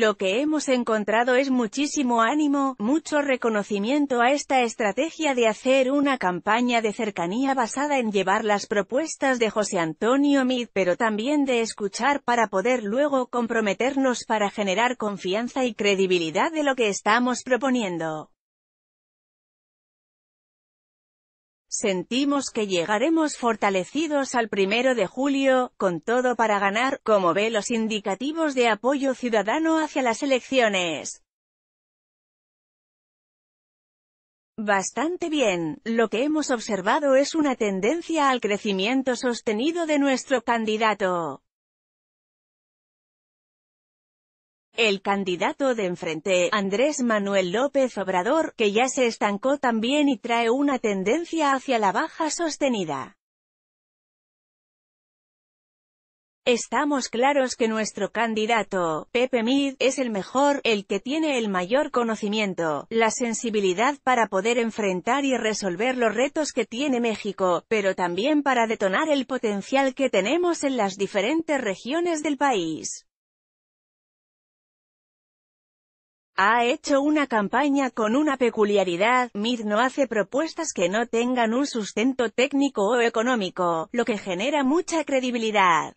Lo que hemos encontrado es muchísimo ánimo, mucho reconocimiento a esta estrategia de hacer una campaña de cercanía basada en llevar las propuestas de José Antonio Mid, pero también de escuchar para poder luego comprometernos para generar confianza y credibilidad de lo que estamos proponiendo. Sentimos que llegaremos fortalecidos al primero de julio, con todo para ganar, como ve los indicativos de apoyo ciudadano hacia las elecciones. Bastante bien, lo que hemos observado es una tendencia al crecimiento sostenido de nuestro candidato. El candidato de enfrente, Andrés Manuel López Obrador, que ya se estancó también y trae una tendencia hacia la baja sostenida. Estamos claros que nuestro candidato, Pepe Mid, es el mejor, el que tiene el mayor conocimiento, la sensibilidad para poder enfrentar y resolver los retos que tiene México, pero también para detonar el potencial que tenemos en las diferentes regiones del país. ha hecho una campaña con una peculiaridad, MIR no hace propuestas que no tengan un sustento técnico o económico, lo que genera mucha credibilidad.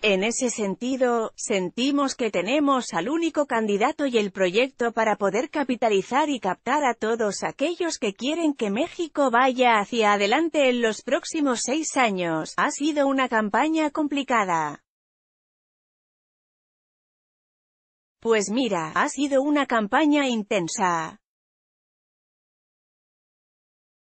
En ese sentido, sentimos que tenemos al único candidato y el proyecto para poder capitalizar y captar a todos aquellos que quieren que México vaya hacia adelante en los próximos seis años. Ha sido una campaña complicada. Pues mira, ha sido una campaña intensa.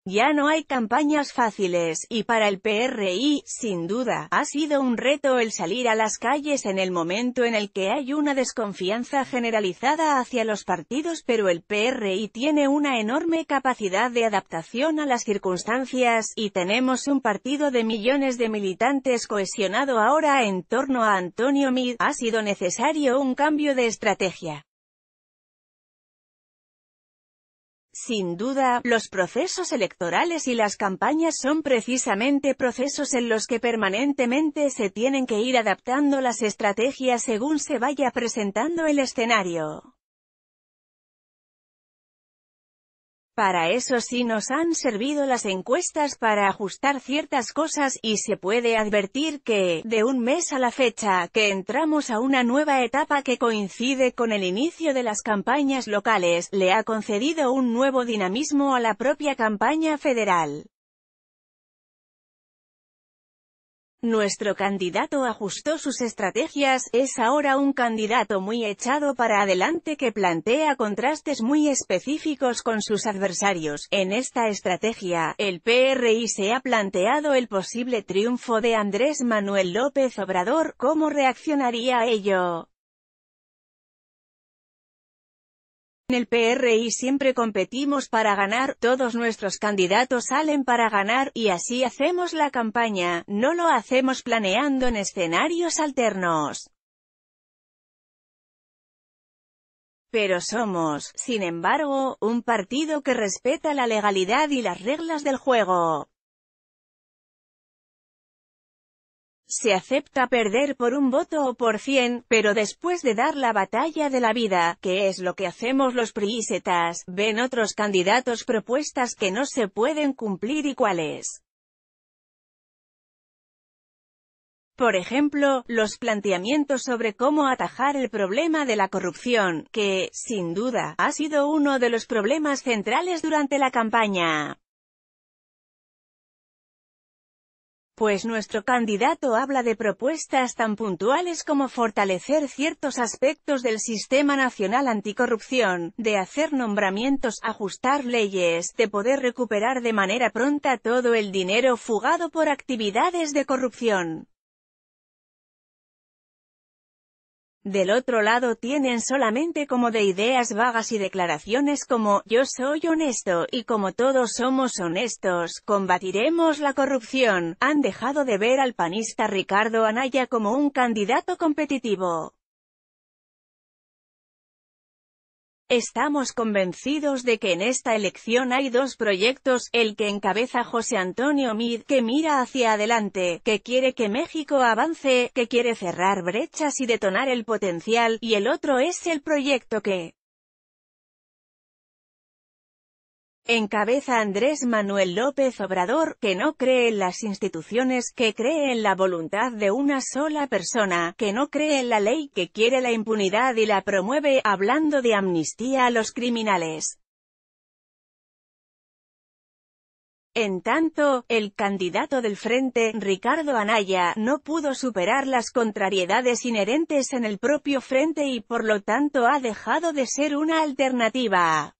Ya no hay campañas fáciles, y para el PRI, sin duda, ha sido un reto el salir a las calles en el momento en el que hay una desconfianza generalizada hacia los partidos pero el PRI tiene una enorme capacidad de adaptación a las circunstancias, y tenemos un partido de millones de militantes cohesionado ahora en torno a Antonio Mid, ha sido necesario un cambio de estrategia. Sin duda, los procesos electorales y las campañas son precisamente procesos en los que permanentemente se tienen que ir adaptando las estrategias según se vaya presentando el escenario. Para eso sí nos han servido las encuestas para ajustar ciertas cosas, y se puede advertir que, de un mes a la fecha, que entramos a una nueva etapa que coincide con el inicio de las campañas locales, le ha concedido un nuevo dinamismo a la propia campaña federal. Nuestro candidato ajustó sus estrategias, es ahora un candidato muy echado para adelante que plantea contrastes muy específicos con sus adversarios. En esta estrategia, el PRI se ha planteado el posible triunfo de Andrés Manuel López Obrador, ¿cómo reaccionaría a ello? En el PRI siempre competimos para ganar, todos nuestros candidatos salen para ganar, y así hacemos la campaña, no lo hacemos planeando en escenarios alternos. Pero somos, sin embargo, un partido que respeta la legalidad y las reglas del juego. se acepta perder por un voto o por cien, pero después de dar la batalla de la vida, que es lo que hacemos los priisetas, ven otros candidatos propuestas que no se pueden cumplir y cuáles. Por ejemplo, los planteamientos sobre cómo atajar el problema de la corrupción, que, sin duda, ha sido uno de los problemas centrales durante la campaña. pues nuestro candidato habla de propuestas tan puntuales como fortalecer ciertos aspectos del Sistema Nacional Anticorrupción, de hacer nombramientos, ajustar leyes, de poder recuperar de manera pronta todo el dinero fugado por actividades de corrupción. Del otro lado tienen solamente como de ideas vagas y declaraciones como, yo soy honesto, y como todos somos honestos, combatiremos la corrupción. Han dejado de ver al panista Ricardo Anaya como un candidato competitivo. Estamos convencidos de que en esta elección hay dos proyectos, el que encabeza José Antonio Mid, que mira hacia adelante, que quiere que México avance, que quiere cerrar brechas y detonar el potencial, y el otro es el proyecto que Encabeza Andrés Manuel López Obrador, que no cree en las instituciones, que cree en la voluntad de una sola persona, que no cree en la ley, que quiere la impunidad y la promueve, hablando de amnistía a los criminales. En tanto, el candidato del Frente, Ricardo Anaya, no pudo superar las contrariedades inherentes en el propio Frente y por lo tanto ha dejado de ser una alternativa.